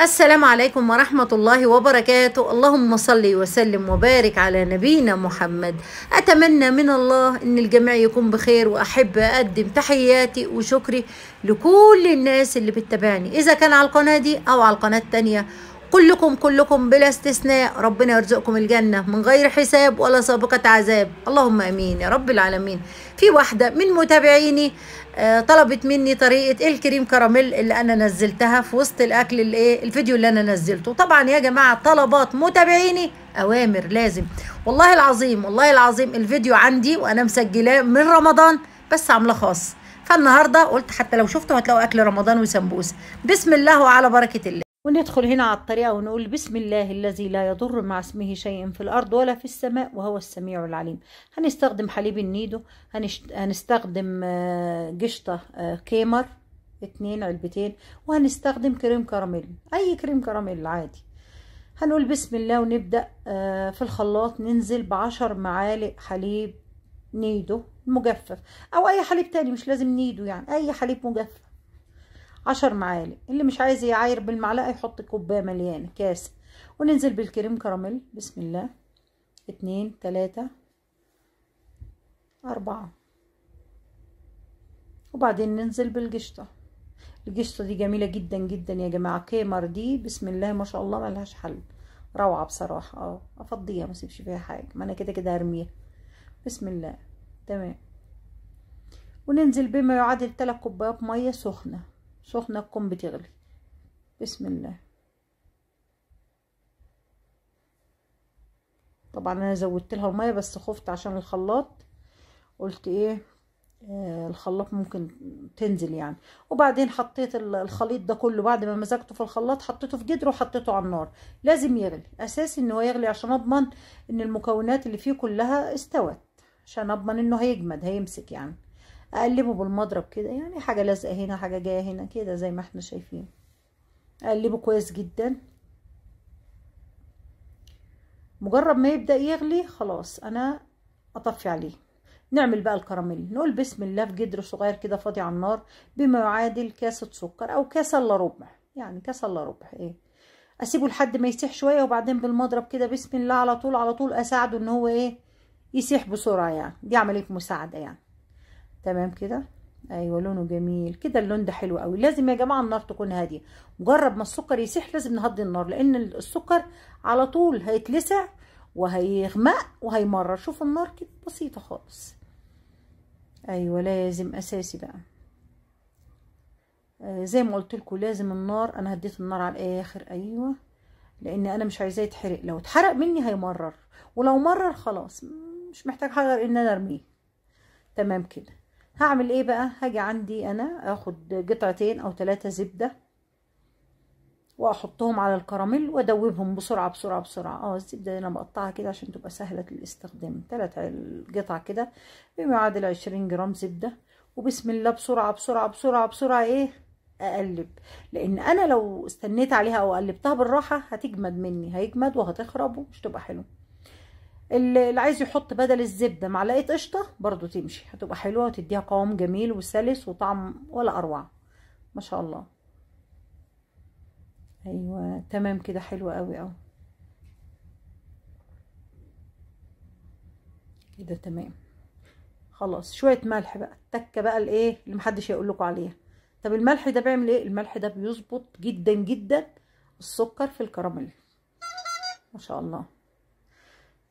السلام عليكم ورحمة الله وبركاته اللهم صل وسلم وبارك على نبينا محمد أتمنى من الله أن الجميع يكون بخير وأحب أقدم تحياتي وشكري لكل الناس اللي بتتابعني إذا كان على القناة دي أو على القناة التانية كلكم كلكم بلا استثناء ربنا يرزقكم الجنة من غير حساب ولا سابقة عذاب اللهم أمين يا رب العالمين في واحدة من متابعيني آه، طلبت مني طريقة الكريم كراميل اللي أنا نزلتها في وسط الأكل اللي إيه الفيديو اللي أنا نزلته طبعا يا جماعة طلبات متابعيني أوامر لازم والله العظيم والله العظيم الفيديو عندي وأنا مسجلاه من رمضان بس عاملة خاص فالنهاردة قلت حتى لو شفتوا هتلاقوا أكل رمضان وسمبوسة بسم الله وعلى بركة الله وندخل هنا على الطريقة ونقول بسم الله الذي لا يضر مع اسمه شيء في الأرض ولا في السماء وهو السميع العليم هنستخدم حليب النيدو هنستخدم آه، قشطة آه، كيمر اتنين علبتين وهنستخدم كريم كراميل أي كريم كراميل عادي هنقول بسم الله ونبدأ آه، في الخلاط ننزل بعشر معالق حليب نيدو مجفف أو أي حليب تاني مش لازم نيدو يعني أي حليب مجفف عشر معالق اللي مش عايز يعاير بالمعلقة يحط كوباية مليانة كاسة وننزل بالكريم كراميل بسم الله اتنين تلاتة أربعة وبعدين ننزل بالقشطة القشطة دي جميلة جدا جدا يا جماعة كيمر دي بسم الله ما شاء الله ملهاش حل روعة بصراحة اه افضيها ما اسيبش فيها حاجة ما انا كده كده هرميها بسم الله تمام وننزل بما يعادل تلات كوبايات مية سخنة سخنة تكون بتغلي بسم الله طبعا انا زودت لها الميه بس خفت عشان الخلاط قلت ايه آه الخلاط ممكن تنزل يعني وبعدين حطيت الخليط ده كله بعد ما مزجته في الخلاط حطيته في جدر وحطيته على النار لازم يغلي اساسي ان هو يغلي عشان اضمن ان المكونات اللي فيه كلها استوت عشان اضمن انه هيجمد هيمسك يعني اقلبه بالمضرب كده يعني حاجه لازقه هنا حاجه جايه هنا كده زي ما احنا شايفين اقلبه كويس جدا مجرد ما يبدا يغلي خلاص انا اطفي عليه نعمل بقى الكراميل نقول بسم الله في جدر صغير كده فاضي على النار بما يعادل كاسه سكر او كاسه الا ربع يعني كاسه الا ربع ايه اسيبه لحد ما يسيح شويه وبعدين بالمضرب كده بسم الله على طول على طول اساعده ان هو ايه يسيح بسرعه يعني دي عمليه مساعده يعني تمام كده ايوه لونه جميل كده اللون ده حلو قوي لازم يا جماعه النار تكون هاديه مجرد ما السكر يسيح لازم نهدي النار لان السكر على طول هيتلسع وهيغمق وهيمرر شوف النار كده بسيطه خالص ايوه لازم اساسي بقى آه زي ما قلت لكم لازم النار انا هديت النار على الاخر ايوه لان انا مش عايزاه يتحرق لو اتحرق مني هيمرر ولو مرر خلاص مش محتاج حاجه ان انا ارميه تمام كده هعمل ايه بقى هاجي عندي انا اخد قطعتين او ثلاثة زبدة واحطهم على الكراميل وادوبهم بسرعة بسرعة بسرعة اه الزبدة انا بقطعها كده عشان تبقى سهلة الاستخدام ثلاثة قطع كده بما يعادل عشرين جرام زبدة وبسم الله بسرعة بسرعة بسرعة بسرعة ايه اقلب لان انا لو استنيت عليها او قلبتها بالراحة هتجمد مني هيجمد وهتخرب ومش تبقى حلو اللي عايز يحط بدل الزبدة معلقة قشطة برضو تمشي هتبقى حلوة وتديها قوام جميل وسلس وطعم ولا أروع ما شاء الله أيوة تمام كده حلوة قوي أوي كده تمام خلاص شوية ملح بقى التكة بقى الايه اللي محدش هيقول لكم عليها طب الملح ده بيعمل ايه الملح ده بيظبط جدا جدا السكر في الكراميل ما شاء الله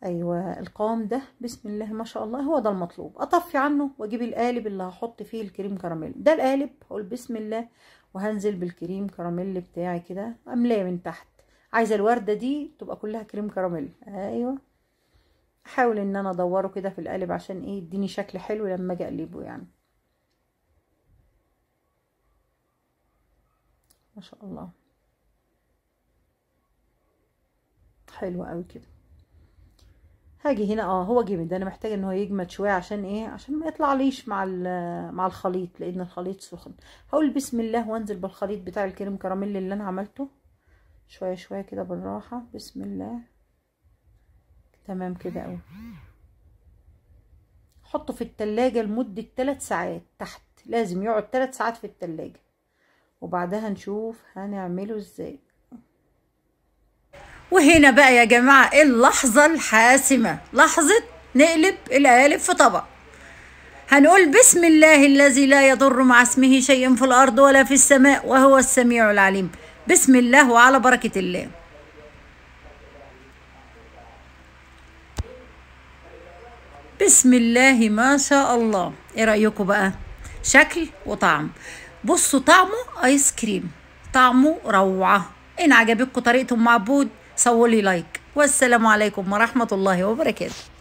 ايوه القوام ده بسم الله ما شاء الله هو ده المطلوب اطفي عنه واجيب القالب اللي هحط فيه الكريم كراميل ده القالب هقول بسم الله وهنزل بالكريم كراميل بتاعي كده املاه من تحت عايزه الورده دي تبقى كلها كريم كراميل ايوه احاول ان انا ادوره كده في القالب عشان ايه يديني شكل حلو لما اجي اقلبه يعني ما شاء الله حلو قوي كده هاجي هنا اه هو جامد انا محتاجه ان هو يجمد شويه عشان ايه عشان ما يطلعليش مع مع الخليط لان الخليط سخن هقول بسم الله وانزل بالخليط بتاع الكريم كراميل اللي انا عملته شويه شويه كده بالراحه بسم الله تمام كده قوي حطه في التلاجة لمدة ثلاث ساعات تحت لازم يقعد ثلاث ساعات في التلاجة وبعدها نشوف هنعمله ازاي وهنا بقى يا جماعة اللحظة الحاسمة لحظة نقلب القالب في طبق هنقول بسم الله الذي لا يضر مع اسمه شيء في الأرض ولا في السماء وهو السميع العليم بسم الله وعلى بركة الله بسم الله ما شاء الله ايه رأيكم بقى شكل وطعم بصوا طعمه ايس كريم طعمه روعة ان عجبتكم طريقة ام عبود صوروا لي لايك والسلام عليكم ورحمه الله وبركاته